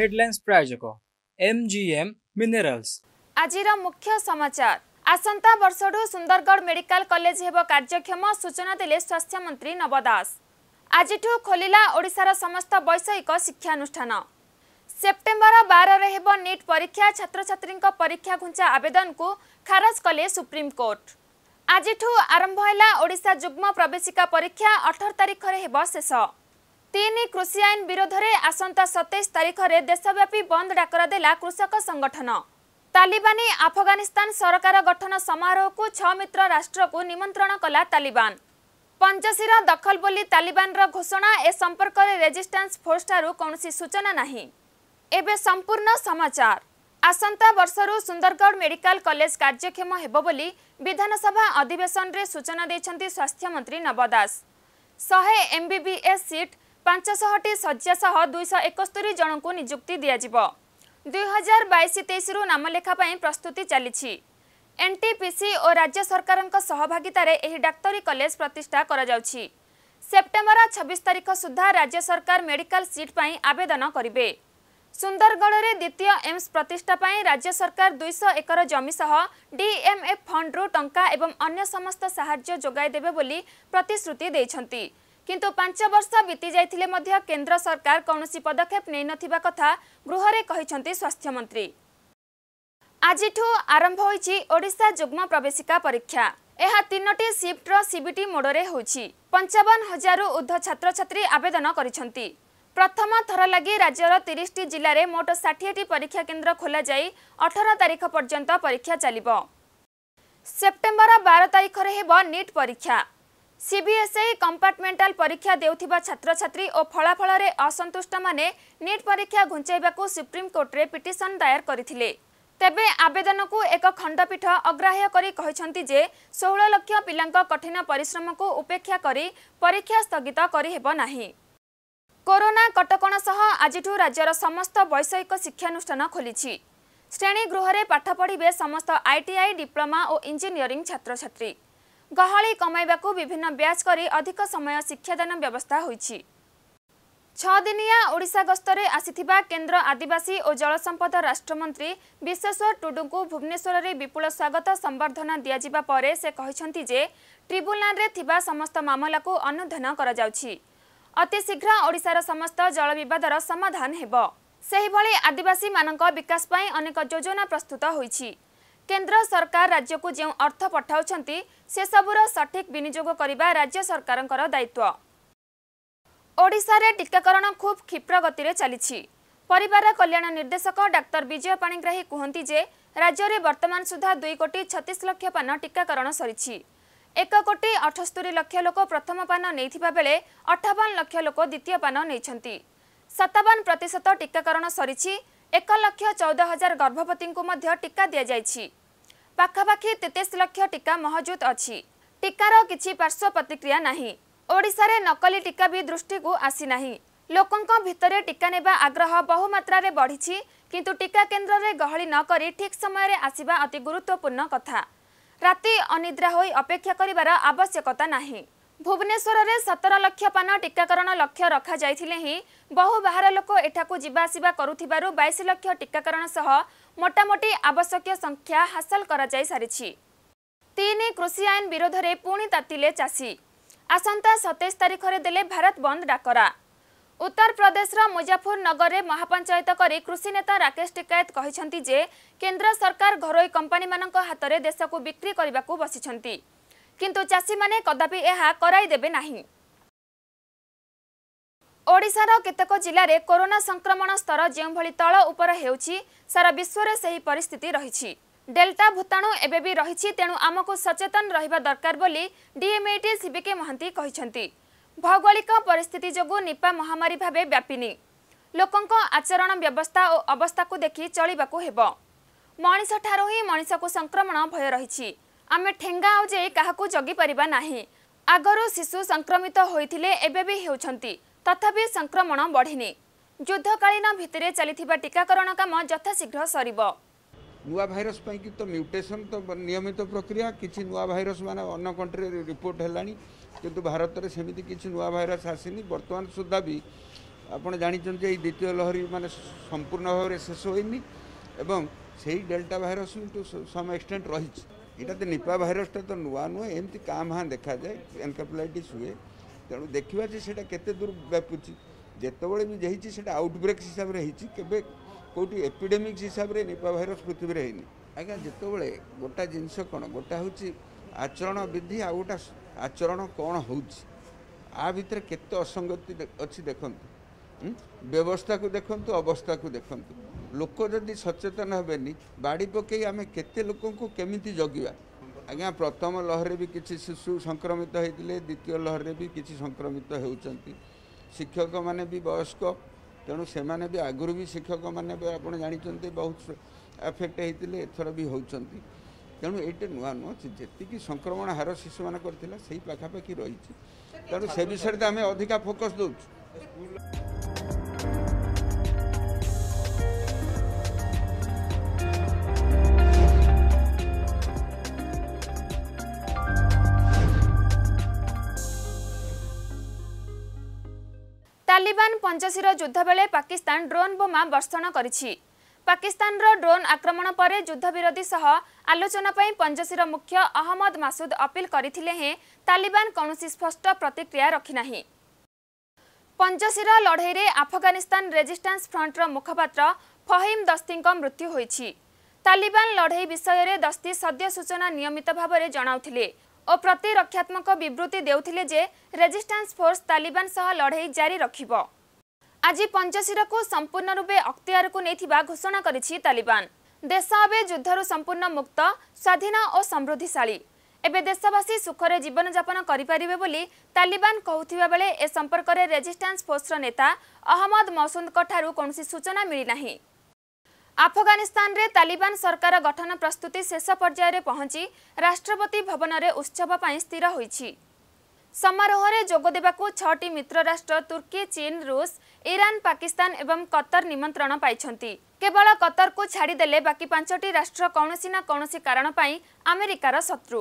headlines प्रायोजक MGM minerals आजर मुख्य समाचार आसंता वर्ष रू सुंदरगढ़ मेडिकल कॉलेज हेब कार्यक्षम सूचना दिले स्वास्थ्य मंत्री नव दास आज खोल ओडार समस्त वैषयिक शिक्षानुष्ठान सेप्टेम्बर बार रे हेबो नीट परीक्षा छात्र छात्री परीक्षा घुंचा आवेदन को खारज कले सुप्रीम कोर्ट आज आरंभ है ओडिशा जुग्म प्रवेशिका परीक्षा अठर तारीख में शेष ତିନି କୃଷି ଆଇନ ବିରୋଧରେ ଆସନ୍ତା ସତେଇଶ ତାରିଖରେ ଦେଶବ୍ୟାପୀ ବନ୍ଦ ଡାକରା ଦେଲା କୃଷକ ସଂଗଠନ ତାଲିବାନୀ ଆଫଗାନିସ୍ତାନ ସରକାର ଗଠନ ସମାରୋହକୁ ଛଅ ମିତ୍ର ରାଷ୍ଟ୍ରକୁ ନିମନ୍ତ୍ରଣ କଲା ତାଲିବାନ ପଞ୍ଚଶୀର ଦଖଲ ବୋଲି ତାଲିବାନର ଘୋଷଣା ଏ ସମ୍ପର୍କରେ ରେଜିଷ୍ଟାନ୍ସ ଫୋର୍ସଠାରୁ କୌଣସି ସୂଚନା ନାହିଁ ଏବେ ସମ୍ପୂର୍ଣ୍ଣ ସମାଚାର ଆସନ୍ତା ବର୍ଷରୁ ସୁନ୍ଦରଗଡ଼ ମେଡିକାଲ କଲେଜ କାର୍ଯ୍ୟକ୍ଷମ ହେବ ବୋଲି ବିଧାନସଭା ଅଧିବେଶନରେ ସୂଚନା ଦେଇଛନ୍ତି ସ୍ୱାସ୍ଥ୍ୟମନ୍ତ୍ରୀ ନବ ଦାସ ଶହେ ଏମ୍ବିବିଏସ୍ ସିଟ୍ ପାଞ୍ଚଶହଟି ଶଯ୍ୟା ସହ ଦୁଇଶହ ଏକସ୍ତରୀ ଜଣଙ୍କୁ ନିଯୁକ୍ତି ଦିଆଯିବ ଦୁଇହଜାର ବାଇଶ ତେଇଶରୁ ନାମଲେଖା ପାଇଁ ପ୍ରସ୍ତୁତି ଚାଲିଛି ଏନ୍ଟିପିସି ଓ ରାଜ୍ୟ ସରକାରଙ୍କ ସହଭାଗିତାରେ ଏହି ଡାକ୍ତରୀ କଲେଜ ପ୍ରତିଷ୍ଠା କରାଯାଉଛି ସେପ୍ଟେମ୍ବର ଛବିଶ ତାରିଖ ସୁଦ୍ଧା ରାଜ୍ୟ ସରକାର ମେଡିକାଲ ସିଟ୍ ପାଇଁ ଆବେଦନ କରିବେ ସୁନ୍ଦରଗଡ଼ରେ ଦ୍ୱିତୀୟ ଏମ୍ସ ପ୍ରତିଷ୍ଠା ପାଇଁ ରାଜ୍ୟ ସରକାର ଦୁଇଶହ ଏକର ଜମି ସହ ଡିଏମ୍ଏଫ୍ ଫଣ୍ଡରୁ ଟଙ୍କା ଏବଂ ଅନ୍ୟ ସମସ୍ତ ସାହାଯ୍ୟ ଯୋଗାଇ ଦେବେ ବୋଲି ପ୍ରତିଶ୍ରୁତି ଦେଇଛନ୍ତି କିନ୍ତୁ ପାଞ୍ଚ ବର୍ଷ ବିତି ଯାଇଥିଲେ ମଧ୍ୟ କେନ୍ଦ୍ର ସରକାର କୌଣସି ପଦକ୍ଷେପ ନେଇନଥିବା କଥା ଗୃହରେ କହିଛନ୍ତି ସ୍ୱାସ୍ଥ୍ୟମନ୍ତ୍ରୀ ଆଜିଠୁ ଆରମ୍ଭ ହୋଇଛି ଓଡ଼ିଶା ଯୁଗ୍ମ ପ୍ରବେଶିକା ପରୀକ୍ଷା ଏହା ତିନୋଟି ସିଫ୍ଟର ସିବିଟି ମୋଡ଼ରେ ହେଉଛି ପଞ୍ଚାବନ ହଜାରରୁ ଉର୍ଦ୍ଧ ଛାତ୍ରଛାତ୍ରୀ ଆବେଦନ କରିଛନ୍ତି ପ୍ରଥମ ଥର ଲାଗି ରାଜ୍ୟର ତିରିଶଟି ଜିଲ୍ଲାରେ ମୋଟ ଷାଠିଏଟି ପରୀକ୍ଷା କେନ୍ଦ୍ର ଖୋଲାଯାଇ ଅଠର ତାରିଖ ପର୍ଯ୍ୟନ୍ତ ପରୀକ୍ଷା ଚାଲିବ ସେପ୍ଟେମ୍ବର ବାର ତାରିଖରେ ହେବ ନିଟ୍ ପରୀକ୍ଷା ସିବିଏସ୍ଇ କମ୍ପାର୍ଟମେଣ୍ଟାଲ ପରୀକ୍ଷା ଦେଉଥିବା ଛାତ୍ରଛାତ୍ରୀ ଓ ଫଳାଫଳରେ ଅସନ୍ତୁଷ୍ଟମାନେ ନିଟ୍ ପରୀକ୍ଷା ଘୁଞ୍ଚାଇବାକୁ ସୁପ୍ରିମକୋର୍ଟରେ ପିଟିସନ ଦାୟର କରିଥିଲେ ତେବେ ଆବେଦନକୁ ଏକ ଖଣ୍ଡପୀଠ ଅଗ୍ରାହ୍ୟ କରି କହିଛନ୍ତି ଯେ ଷୋହଳ ଲକ୍ଷ ପିଲାଙ୍କ କଠିନ ପରିଶ୍ରମକୁ ଉପେକ୍ଷା କରି ପରୀକ୍ଷା ସ୍ଥଗିତ କରିହେବ ନାହିଁ କରୋନା କଟକଣା ସହ ଆଜିଠୁ ରାଜ୍ୟର ସମସ୍ତ ବୈଷୟିକ ଶିକ୍ଷାନୁଷ୍ଠାନ ଖୋଲିଛି ଶ୍ରେଣୀଗୃହରେ ପାଠ ପଢ଼ିବେ ସମସ୍ତ ଆଇଟିଆଇ ଡିପ୍ଲୋମା ଓ ଇଞ୍ଜିନିୟରିଂ ଛାତ୍ରଛାତ୍ରୀ ଗହଳି କମାଇବାକୁ ବିଭିନ୍ନ ବ୍ୟାଚ୍ କରି ଅଧିକ ସମୟ ଶିକ୍ଷାଦାନ ବ୍ୟବସ୍ଥା ହୋଇଛି ଛଅଦିନିଆ ଓଡ଼ିଶା ଗସ୍ତରେ ଆସିଥିବା କେନ୍ଦ୍ର ଆଦିବାସୀ ଓ ଜଳସମ୍ପଦ ରାଷ୍ଟ୍ରମନ୍ତ୍ରୀ ବିଶ୍ୱେଶ୍ୱର ଟୁଡୁଙ୍କୁ ଭୁବନେଶ୍ୱରରେ ବିପୁଳ ସ୍ୱାଗତ ସମ୍ବର୍ଦ୍ଧନା ଦିଆଯିବା ପରେ ସେ କହିଛନ୍ତି ଯେ ଟ୍ରିବ୍ୟୁନାଲ୍ରେ ଥିବା ସମସ୍ତ ମାମଲାକୁ ଅନୁଧ୍ୟାନ କରାଯାଉଛି ଅତିଶୀଘ୍ର ଓଡ଼ିଶାର ସମସ୍ତ ଜଳ ବିବାଦର ସମାଧାନ ହେବ ସେହିଭଳି ଆଦିବାସୀମାନଙ୍କ ବିକାଶ ପାଇଁ ଅନେକ ଯୋଜନା ପ୍ରସ୍ତୁତ ହୋଇଛି କେନ୍ଦ୍ର ସରକାର ରାଜ୍ୟକୁ ଯେଉଁ ଅର୍ଥ ପଠାଉଛନ୍ତି ସେସବୁର ସଠିକ୍ ବିନିଯୋଗ କରିବା ରାଜ୍ୟ ସରକାରଙ୍କର ଦାୟିତ୍ୱ ଓଡ଼ିଶାରେ ଟିକାକରଣ ଖୁବ୍ କ୍ଷିପ୍ର ଗତିରେ ଚାଲିଛି ପରିବାର କଲ୍ୟାଣ ନିର୍ଦ୍ଦେଶକ ଡାକ୍ତର ବିଜୟ ପାଣିଗ୍ରାହୀ କୁହନ୍ତି ଯେ ରାଜ୍ୟରେ ବର୍ତ୍ତମାନ ସୁଦ୍ଧା ଦୁଇ କୋଟି ଛତିଶ ଲକ୍ଷ ପାନ ଟିକାକରଣ ସରିଛି ଏକ କୋଟି ଅଠସ୍ତରୀ ଲକ୍ଷ ଲୋକ ପ୍ରଥମ ପାନ ନେଇଥିବା ବେଳେ ଅଠାବନ ଲକ୍ଷ ଲୋକ ଦ୍ୱିତୀୟ ପାନ ନେଇଛନ୍ତି ସତାବନ ପ୍ରତିଶତ ଟିକାକରଣ ସରିଛି ଏକ ଲକ୍ଷ ଚଉଦ ହଜାର ଗର୍ଭବତୀଙ୍କୁ ମଧ୍ୟ ଟିକା ଦିଆଯାଇଛି ପାଖାପାଖି ତେତିଶ ଲକ୍ଷ ଟିକା ମହଜୁଦ ଅଛି ଟିକାର କିଛି ପାର୍ଶ୍ୱ ପ୍ରତିକ୍ରିୟା ନାହିଁ ଓଡ଼ିଶାରେ ନକଲି ଟିକା ବି ଦୃଷ୍ଟିକୁ ଆସିନାହିଁ ଲୋକଙ୍କ ଭିତରେ ଟିକା ନେବା ଆଗ୍ରହ ବହୁମାତ୍ରାରେ ବଢ଼ିଛି କିନ୍ତୁ ଟିକା କେନ୍ଦ୍ରରେ ଗହଳି ନ କରି ଠିକ୍ ସମୟରେ ଆସିବା ଅତି ଗୁରୁତ୍ୱପୂର୍ଣ୍ଣ କଥା ରାତି ଅନିଦ୍ରା ହୋଇ ଅପେକ୍ଷା କରିବାର ଆବଶ୍ୟକତା ନାହିଁ ଭୁବନେଶ୍ୱରରେ ସତର ଲକ୍ଷ ପାନ ଟିକାକରଣ ଲକ୍ଷ୍ୟ ରଖାଯାଇଥିଲେ ହିଁ ବହୁ ବାହାର ଲୋକ ଏଠାକୁ ଯିବା ଆସିବା କରୁଥିବାରୁ ବାଇଶ ଲକ୍ଷ ଟିକାକରଣ ସହ ମୋଟାମୋଟି ଆବଶ୍ୟକୀୟ ସଂଖ୍ୟା ହାସଲ କରାଯାଇସାରିଛି ତିନି କୃଷି ଆଇନ ବିରୋଧରେ ପୁଣି ତାତିଲେ ଚାଷୀ ଆସନ୍ତା ସତେଇଶ ତାରିଖରେ ଦେଲେ ଭାରତ ବନ୍ଦ ଡାକରା ଉତ୍ତରପ୍ରଦେଶର ମୁଜାଫରନଗରରେ ମହାପଞ୍ଚାୟତ କରି କୃଷି ନେତା ରାକେଶ ଟିକାୟତ କହିଛନ୍ତି ଯେ କେନ୍ଦ୍ର ସରକାର ଘରୋଇ କମ୍ପାନୀମାନଙ୍କ ହାତରେ ଦେଶକୁ ବିକ୍ରି କରିବାକୁ ବସିଛନ୍ତି କିନ୍ତୁ ଚାଷୀମାନେ କଦାପି ଏହା କରାଇଦେବେ ନାହିଁ ଓଡ଼ିଶାର କେତେକ ଜିଲ୍ଲାରେ କରୋନା ସଂକ୍ରମଣ ସ୍ତର ଯେଉଁଭଳି ତଳ ଉପର ହେଉଛି ସାରା ବିଶ୍ୱରେ ସେହି ପରିସ୍ଥିତି ରହିଛି ଡେଲ୍ଟା ଭୂତାଣୁ ଏବେ ବି ରହିଛି ତେଣୁ ଆମକୁ ସଚେତନ ରହିବା ଦରକାର ବୋଲି ଡିଏମଇଟି ସିବିକେ ମହାନ୍ତି କହିଛନ୍ତି ଭୌଗୋଳିକ ପରିସ୍ଥିତି ଯୋଗୁଁ ନିପା ମହାମାରୀ ଭାବେ ବ୍ୟାପିନି ଲୋକଙ୍କ ଆଚରଣ ବ୍ୟବସ୍ଥା ଓ ଅବସ୍ଥାକୁ ଦେଖି ଚଳିବାକୁ ହେବ ମଣିଷଠାରୁ ହିଁ ମଣିଷକୁ ସଂକ୍ରମଣ ଭୟ ରହିଛି ଆମେ ଠେଙ୍ଗା ଆଉ ଯାଇ କାହାକୁ ଜଗିପାରିବା ନାହିଁ ଆଗରୁ ଶିଶୁ ସଂକ୍ରମିତ ହୋଇଥିଲେ ଏବେ ବି ହେଉଛନ୍ତି ତଥାପି ସଂକ୍ରମଣ ବଢ଼ିନି ଯୁଦ୍ଧକାଳୀନ ଭିତ୍ତିରେ ଚାଲିଥିବା ଟିକାକରଣ କାମ ଯଥାଶୀଘ୍ର ସରିବ ନୂଆ ଭାଇରସ ପାଇଁକି ତ ମ୍ୟୁଟେସନ୍ ତ ନିୟମିତ ପ୍ରକ୍ରିୟା କିଛି ନୂଆ ଭାଇରସ ମାନେ ଅନ୍ୟ କଣ୍ଟ୍ରିରେ ରିପୋର୍ଟ ହେଲାଣି କିନ୍ତୁ ଭାରତରେ ସେମିତି କିଛି ନୂଆ ଭାଇରସ ଆସିନି ବର୍ତ୍ତମାନ ସୁଦ୍ଧା ବି ଆପଣ ଜାଣିଛନ୍ତି ଏଇ ଦ୍ୱିତୀୟ ଲହରୀ ମାନେ ସମ୍ପୂର୍ଣ୍ଣ ଭାବରେ ଶେଷ ହୋଇନି ଏବଂ ସେଇ ଡେଲ୍ଟା ଭାଇରସ ବି ଟୁ ସମ୍ ଏକ୍ସଟେଣ୍ଟ ରହିଛି ଏଇଟା ତ ନିପା ଭାଇରସ୍ଟା ତ ନୂଆ ନୁହେଁ ଏମିତି କାଁ ଭାଁ ଦେଖାଯାଏ ଏନକାପ୍ଲାଇଟିସ୍ ହୁଏ ତେଣୁ ଦେଖିବା ଯେ ସେଇଟା କେତେ ଦୂର ବ୍ୟାପୁଛି ଯେତେବେଳେ ବି ହେଇଛି ସେଇଟା ଆଉଟବ୍ରେକ୍ସ ହିସାବରେ ହେଇଛି କେବେ କେଉଁଠି ଏପିଡେମିକ୍ସ ହିସାବରେ ନିପା ଭାଇରସ୍ ପୃଥିବୀରେ ହେଇନି ଆଜ୍ଞା ଯେତେବେଳେ ଗୋଟା ଜିନିଷ କ'ଣ ଗୋଟା ହେଉଛି ଆଚରଣ ବିଧି ଆଉ ଗୋଟେ ଆଚରଣ କ'ଣ ହେଉଛି ଆ ଭିତରେ କେତେ ଅସଙ୍ଗତି ଅଛି ଦେଖନ୍ତୁ ବ୍ୟବସ୍ଥାକୁ ଦେଖନ୍ତୁ ଅବସ୍ଥାକୁ ଦେଖନ୍ତୁ লোক যদি সচেতন হবেনি বাড়ি পকাই আমি কত লোককে কেমিতি জগিবা আজ্ঞা প্রথম লহরে বি কিছু শিশু সংক্রমিত হয়েছিল দ্বিতীয় লহরে বি কিছু সংক্রমিত হচ্ছেন শিক্ষক মানে বি বয়স্ক তেমন সে আগর বি শিক্ষক মানে আপনার জাঁচান বহু এফেক্ট হয়েছিল এথর বি হচ্ছেন তেমন এইটা নূয়া নুহ যেত সংক্রমণ হার শিশু মানুষ সেই পাখাপাখি রয়েছে তেমন সে বিষয়ে আমি অধিকা ফোকস দৌছু ତାଲିବାନ ପଞ୍ଚାଶୀର ଯୁଦ୍ଧ ବେଳେ ପାକିସ୍ତାନ ଡ୍ରୋନ୍ ବୋମା ବର୍ଷଣ କରିଛି ପାକିସ୍ତାନର ଡ୍ରୋନ୍ ଆକ୍ରମଣ ପରେ ଯୁଦ୍ଧ ବିରୋଧୀ ସହ ଆଲୋଚନା ପାଇଁ ପଞ୍ଚାଶୀର ମୁଖ୍ୟ ଅହମ୍ମଦ ମାସୁଦ ଅପିଲ କରିଥିଲେ ହେଁ ତାଲିବାନ କୌଣସି ସ୍ପଷ୍ଟ ପ୍ରତିକ୍ରିୟା ରଖିନାହିଁ ପଞ୍ଚାଶୀର ଲଢ଼େଇରେ ଆଫଗାନିସ୍ତାନ ରେଜିଷ୍ଟାନ୍ସ ଫ୍ରଣ୍ଟର ମୁଖପାତ୍ର ଫହିମ ଦସ୍ତିଙ୍କ ମୃତ୍ୟୁ ହୋଇଛି ତାଲିବାନ ଲଢ଼େଇ ବିଷୟରେ ଦସ୍ତି ସଦ୍ୟ ସୂଚନା ନିୟମିତ ଭାବରେ ଜଣାଉଥିଲେ ଓ ପ୍ରତିରକ୍ଷାତ୍ମକ ବିବୃତ୍ତି ଦେଉଥିଲେ ଯେ ରେଜିଷ୍ଟାନ୍ସ ଫୋର୍ସ ତାଲିବାନ ସହ ଲଢ଼େଇ ଜାରି ରଖିବ ଆଜି ପଞ୍ଚଶିରକୁ ସମ୍ପୂର୍ଣ୍ଣ ରୂପେ ଅକ୍ତିଆରକୁ ନେଇଥିବା ଘୋଷଣା କରିଛି ତାଲିବାନ ଦେଶ ଏବେ ଯୁଦ୍ଧରୁ ସମ୍ପୂର୍ଣ୍ଣ ମୁକ୍ତ ସ୍ୱାଧୀନ ଓ ସମୃଦ୍ଧିଶାଳୀ ଏବେ ଦେଶବାସୀ ସୁଖରେ ଜୀବନଯାପନ କରିପାରିବେ ବୋଲି ତାଲିବାନ କହୁଥିବା ବେଳେ ଏ ସମ୍ପର୍କରେ ରେଜିଷ୍ଟାନ୍ସ ଫୋର୍ସର ନେତା ଅହମ୍ମଦ ମସୁଦଙ୍କ ଠାରୁ କୌଣସି ସୂଚନା ମିଳିନାହିଁ ଆଫଗାନିସ୍ତାନରେ ତାଲିବାନ ସରକାର ଗଠନ ପ୍ରସ୍ତୁତି ଶେଷ ପର୍ଯ୍ୟାୟରେ ପହଞ୍ଚି ରାଷ୍ଟ୍ରପତି ଭବନରେ ଉତ୍ସବ ପାଇଁ ସ୍ଥିର ହୋଇଛି ସମାରୋହରେ ଯୋଗ ଦେବାକୁ ଛଅଟି ମିତ୍ର ରାଷ୍ଟ୍ର ତୁର୍କୀ ଚୀନ ରୁଷ ଇରାନ ପାକିସ୍ତାନ ଏବଂ କତର ନିମନ୍ତ୍ରଣ ପାଇଛନ୍ତି କେବଳ କତରକୁ ଛାଡ଼ିଦେଲେ ବାକି ପାଞ୍ଚଟି ରାଷ୍ଟ୍ର କୌଣସି ନା କୌଣସି କାରଣ ପାଇଁ ଆମେରିକାର ଶତ୍ରୁ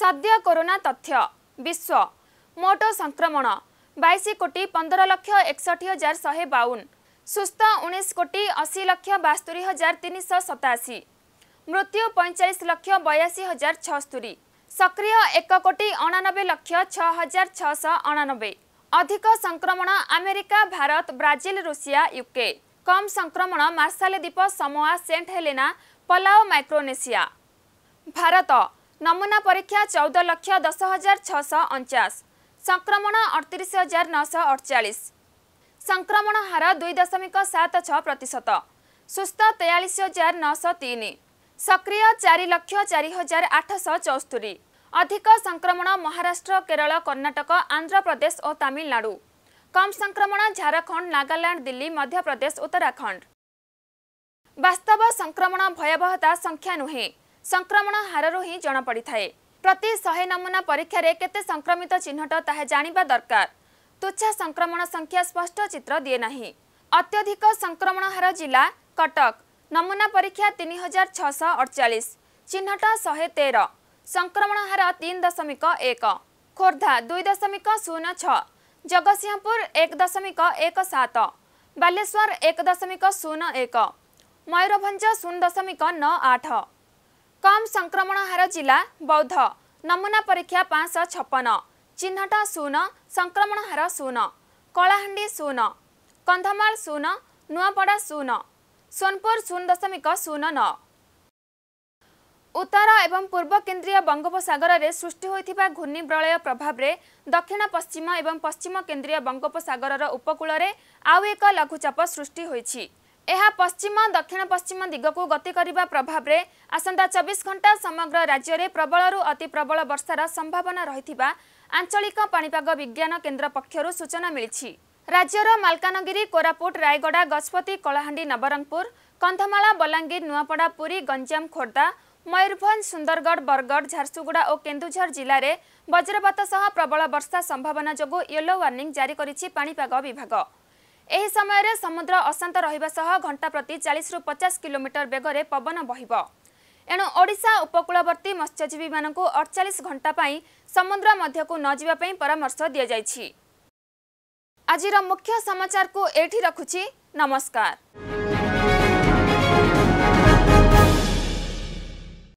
ସଦ୍ୟ କରୋନା ତଥ୍ୟ ବିଶ୍ୱ ମୋଟ ସଂକ୍ରମଣ ବାଇଶ କୋଟି ପନ୍ଦର ଲକ୍ଷ ଏକଷଠି ହଜାର ଶହେ ବାଉନ सुस्थ उोटि असी लक्ष बास्तुरी हजार तिन शतासी मृत्यु पैँचालिस लक्ष बयासी हजार छस्तुरी सक्रिय एक कोटी अनब्बे लक्ष छ अधिक संक्रमण America Bharat Brazil Russia UK कम संक्रमण मार्साले द्वीप Samoa Saint Helena Palau Micronesia Bharat नमुना परीक्षा चौध लक्ष दस हजार संक्रमण अठतिरिह हजार नौश ସଂକ୍ରମଣ ହାର ଦୁଇ ଦଶମିକ ସାତ ଛଅ ପ୍ରତିଶତ ସୁସ୍ଥ ତେୟାଳିଶ ହଜାର ନଅଶହ ତିନି ସକ୍ରିୟ ଚାରି ଲକ୍ଷ ଚାରି ହଜାର ଆଠଶହ ଚଉସ୍ତରି ଅଧିକ ସଂକ୍ରମଣ ମହାରାଷ୍ଟ୍ର କେରଳ କର୍ଣ୍ଣାଟକ ଆନ୍ଧ୍ରପ୍ରଦେଶ ଓ ତାମିଲନାଡୁ କମ୍ ସଂକ୍ରମଣ ଝାଡ଼ଖଣ୍ଡ ନାଗାଲାଣ୍ଡ ଦିଲ୍ଲୀ ମଧ୍ୟପ୍ରଦେଶ ଉତ୍ତରାଖଣ୍ଡ ବାସ୍ତବ ସଂକ୍ରମଣ ଭୟାବହତା ସଂଖ୍ୟା ନୁହେଁ ସଂକ୍ରମଣ ହାରରୁ ହିଁ ଜଣାପଡ଼ିଥାଏ ପ୍ରତି ଶହେ ନମୁନା ପରୀକ୍ଷାରେ କେତେ ସଂକ୍ରମିତ ଚିହ୍ନଟ ତାହା ଜାଣିବା ଦରକାର तुच्छा संक्रमण संख्या स्पष्ट चित्र दिए अत्यधिक संक्रमण हार जिला कटक नमूना परीक्षा तीन हजार छःश अड़चाश छडचालिस शहे तेर संक्रमण हार तीन दशमिक एक खोर्धा दुई दशमिक शून्य छ जगत सिंहपुर एक दशमिक एक सात बालेश्वर एक दशमिक शून्य एक मयरभञ्ज शून्य दशमिक नौ आठ कम संक्रमण हार जिला बौद्ध नमूना परीक्षा पाँचश छपन ଚିହ୍ନଟ ଶୂନ ସଂକ୍ରମଣ ହାର ଶୂନ କଳାହାଣ୍ଡି ଶୂନ କନ୍ଧମାଳ ଶୂନ ନୂଆପଡ଼ା ଶୂନ ସୋନପୁର ଶୂନ ଦଶମିକ ଶୂନ ନଅ ଉତ୍ତର ଏବଂ ପୂର୍ବ କେନ୍ଦ୍ରୀୟ ବଙ୍ଗୋପସାଗରରେ ସୃଷ୍ଟି ହୋଇଥିବା ଘୂର୍ଣ୍ଣି ପ୍ରଳୟ ପ୍ରଭାବରେ ଦକ୍ଷିଣ ପଶ୍ଚିମ ଏବଂ ପଶ୍ଚିମ କେନ୍ଦ୍ରୀୟ ବଙ୍ଗୋପସାଗରର ଉପକୂଳରେ ଆଉ ଏକ ଲଘୁଚାପ ସୃଷ୍ଟି ହୋଇଛି ଏହା ପଶ୍ଚିମ ଦକ୍ଷିଣ ପଶ୍ଚିମ ଦିଗକୁ ଗତି କରିବା ପ୍ରଭାବରେ ଆସନ୍ତା ଚବିଶ ଘଣ୍ଟା ସମଗ୍ର ରାଜ୍ୟରେ ପ୍ରବଳରୁ ଅତି ପ୍ରବଳ ବର୍ଷାର ସମ୍ଭାବନା ରହିଥିବା ଆଞ୍ଚଳିକ ପାଣିପାଗ ବିଜ୍ଞାନ କେନ୍ଦ୍ର ପକ୍ଷରୁ ସୂଚନା ମିଳିଛି ରାଜ୍ୟର ମାଲକାନଗିରି କୋରାପୁଟ ରାୟଗଡ଼ା ଗଜପତି କଳାହାଣ୍ଡି ନବରଙ୍ଗପୁର କନ୍ଧମାଳ ବଲାଙ୍ଗୀର ନୂଆପଡ଼ା ପୁରୀ ଗଞ୍ଜାମ ଖୋର୍ଦ୍ଧା ମୟୂରଭଞ୍ଜ ସୁନ୍ଦରଗଡ଼ ବରଗଡ଼ ଝାରସୁଗୁଡ଼ା ଓ କେନ୍ଦୁଝର ଜିଲ୍ଲାରେ ବଜ୍ରପାତ ସହ ପ୍ରବଳ ବର୍ଷା ସମ୍ଭାବନା ଯୋଗୁଁ ୟେଲୋ ୱାର୍ଣ୍ଣିଂ ଜାରି କରିଛି ପାଣିପାଗ ବିଭାଗ ଏହି ସମୟରେ ସମୁଦ୍ର ଅଶାନ୍ତ ରହିବା ସହ ଘଣ୍ଟା ପ୍ରତି ଚାଳିଶରୁ ପଚାଶ କିଲୋମିଟର ବେଗରେ ପବନ ବହିବ ଏଣୁ ଓଡ଼ିଶା ଉପକୂଳବର୍ତ୍ତୀ ମତ୍ସ୍ୟଜୀବୀମାନଙ୍କୁ ଅଡ଼ଚାଳିଶ ଘଣ୍ଟା ପାଇଁ ସମୁଦ୍ର ମଧ୍ୟକୁ ନ ଯିବା ପାଇଁ ପରାମର୍ଶ ଦିଆଯାଇଛି ଆଜିର ମୁଖ୍ୟ ସମାଚାରକୁ ଏଇଠି ରଖୁଛି ନମସ୍କାର